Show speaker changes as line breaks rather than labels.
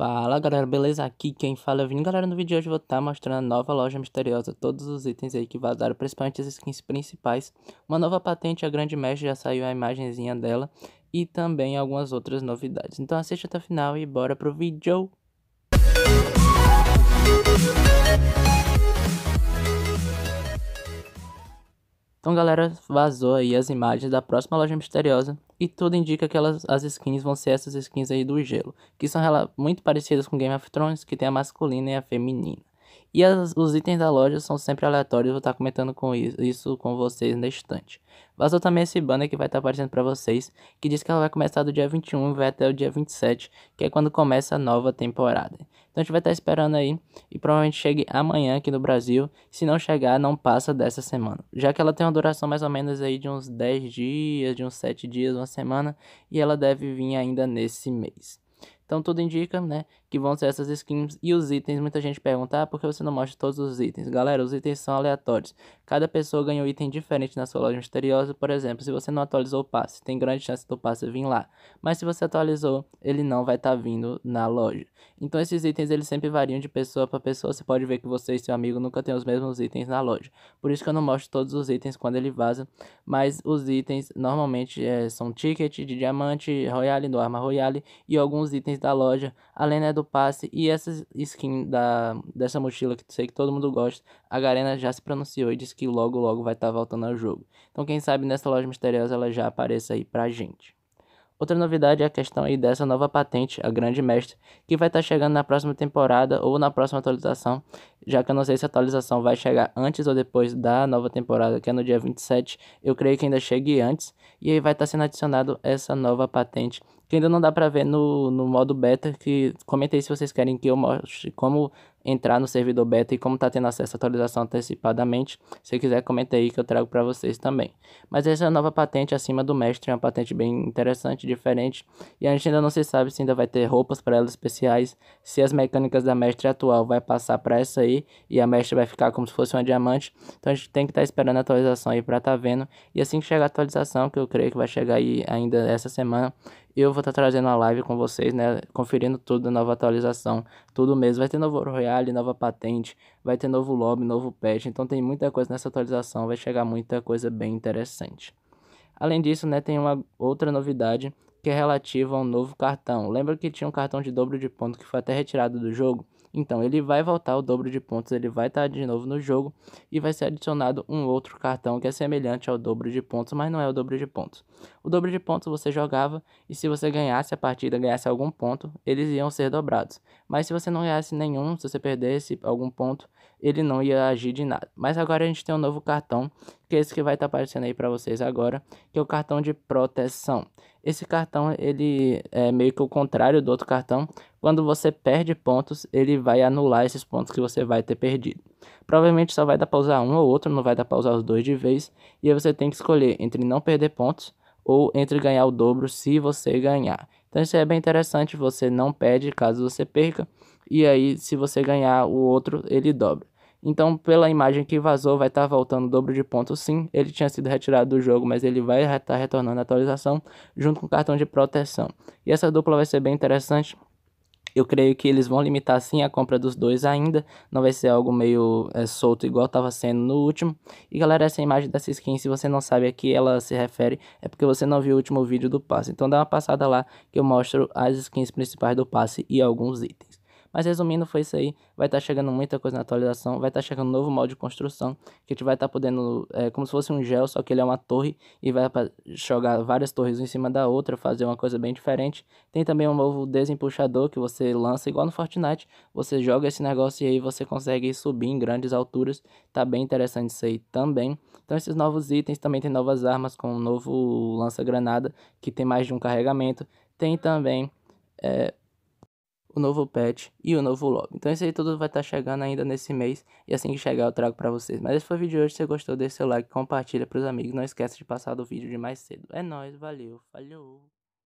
Fala galera, beleza? Aqui quem fala é o Vini. Galera, no vídeo de hoje eu vou estar tá mostrando a nova loja misteriosa, todos os itens aí que vazaram, principalmente as skins principais. Uma nova patente, a Grande Mestre, já saiu a imagenzinha dela e também algumas outras novidades. Então assista até o final e bora pro vídeo! Então, galera, vazou aí as imagens da próxima loja misteriosa. E tudo indica que elas, as skins vão ser essas skins aí do gelo. Que são muito parecidas com Game of Thrones, que tem a masculina e a feminina. E as, os itens da loja são sempre aleatórios, vou estar tá comentando com isso, isso, com vocês na estante. Vazou também esse banner que vai estar tá aparecendo para vocês, que diz que ela vai começar do dia 21 e vai até o dia 27, que é quando começa a nova temporada. Então a gente vai estar tá esperando aí, e provavelmente chegue amanhã aqui no Brasil, se não chegar, não passa dessa semana. Já que ela tem uma duração mais ou menos aí de uns 10 dias, de uns 7 dias, uma semana, e ela deve vir ainda nesse mês. Então tudo indica, né, que vão ser essas skins e os itens. Muita gente pergunta, ah, por que você não mostra todos os itens? Galera, os itens são aleatórios. Cada pessoa ganha um item diferente na sua loja misteriosa. Por exemplo, se você não atualizou o passe, tem grande chance do passe vir lá. Mas se você atualizou, ele não vai estar tá vindo na loja. Então esses itens eles sempre variam de pessoa para pessoa. Você pode ver que você e seu amigo nunca tem os mesmos itens na loja. Por isso que eu não mostro todos os itens quando ele vaza. Mas os itens normalmente é, são ticket de diamante, royale, do arma royale e alguns itens da loja. Além né, do do passe e essa skin da, dessa mochila que sei que todo mundo gosta, a Garena já se pronunciou e disse que logo logo vai estar tá voltando ao jogo. Então quem sabe nessa loja misteriosa ela já apareça aí pra gente. Outra novidade é a questão aí dessa nova patente, a Grande Mestre, que vai estar tá chegando na próxima temporada ou na próxima atualização, já que eu não sei se a atualização vai chegar antes ou depois da nova temporada, que é no dia 27, eu creio que ainda chegue antes, e aí vai estar tá sendo adicionado essa nova patente que ainda não dá pra ver no, no modo beta, que comentei se vocês querem que eu mostre como entrar no servidor beta e como está tendo acesso à atualização antecipadamente, se quiser comenta aí que eu trago para vocês também. Mas essa é nova patente acima do mestre é uma patente bem interessante, diferente, e a gente ainda não se sabe se ainda vai ter roupas para ela especiais, se as mecânicas da mestre atual vai passar para essa aí e a mestre vai ficar como se fosse uma diamante. Então a gente tem que estar tá esperando a atualização aí para estar tá vendo. E assim que chegar a atualização, que eu creio que vai chegar aí ainda essa semana, eu vou estar tá trazendo a live com vocês, né, conferindo tudo a nova atualização, tudo mesmo, vai ter novo Royal nova patente, vai ter novo lobby, novo patch, então tem muita coisa nessa atualização, vai chegar muita coisa bem interessante. Além disso, né, tem uma outra novidade que é relativa a um novo cartão. Lembra que tinha um cartão de dobro de ponto que foi até retirado do jogo? Então ele vai voltar o dobro de pontos, ele vai estar tá de novo no jogo e vai ser adicionado um outro cartão que é semelhante ao dobro de pontos, mas não é o dobro de pontos. O dobro de pontos você jogava e se você ganhasse a partida, ganhasse algum ponto, eles iam ser dobrados. Mas se você não ganhasse nenhum, se você perdesse algum ponto, ele não ia agir de nada. Mas agora a gente tem um novo cartão, que é esse que vai estar tá aparecendo aí para vocês agora, que é o cartão de proteção. Esse cartão, ele é meio que o contrário do outro cartão. Quando você perde pontos, ele vai anular esses pontos que você vai ter perdido. Provavelmente só vai dar para usar um ou outro, não vai dar para usar os dois de vez. E aí você tem que escolher entre não perder pontos ou entre ganhar o dobro se você ganhar. Então isso é bem interessante, você não perde caso você perca, e aí se você ganhar o outro, ele dobra. Então, pela imagem que vazou, vai estar tá voltando o dobro de pontos sim. Ele tinha sido retirado do jogo, mas ele vai estar tá retornando a atualização junto com o cartão de proteção. E essa dupla vai ser bem interessante. Eu creio que eles vão limitar sim a compra dos dois ainda. Não vai ser algo meio é, solto igual estava sendo no último. E galera, essa imagem dessa skin, se você não sabe a que ela se refere, é porque você não viu o último vídeo do passe. Então dá uma passada lá que eu mostro as skins principais do passe e alguns itens. Mas resumindo, foi isso aí. Vai estar tá chegando muita coisa na atualização, vai estar tá chegando um novo modo de construção, que a gente vai estar tá podendo, é, como se fosse um gel, só que ele é uma torre, e vai jogar várias torres em cima da outra, fazer uma coisa bem diferente. Tem também um novo desempuxador, que você lança igual no Fortnite, você joga esse negócio e aí você consegue subir em grandes alturas, tá bem interessante isso aí também. Então esses novos itens também tem novas armas com um novo lança-granada, que tem mais de um carregamento. Tem também é, o novo patch e o novo lobby. Então isso aí tudo vai estar tá chegando ainda nesse mês e assim que chegar eu trago para vocês. Mas esse foi o vídeo de hoje, se você gostou deixe seu like, compartilha para os amigos, não esqueça de passar do vídeo de mais cedo. É nóis, valeu, falou!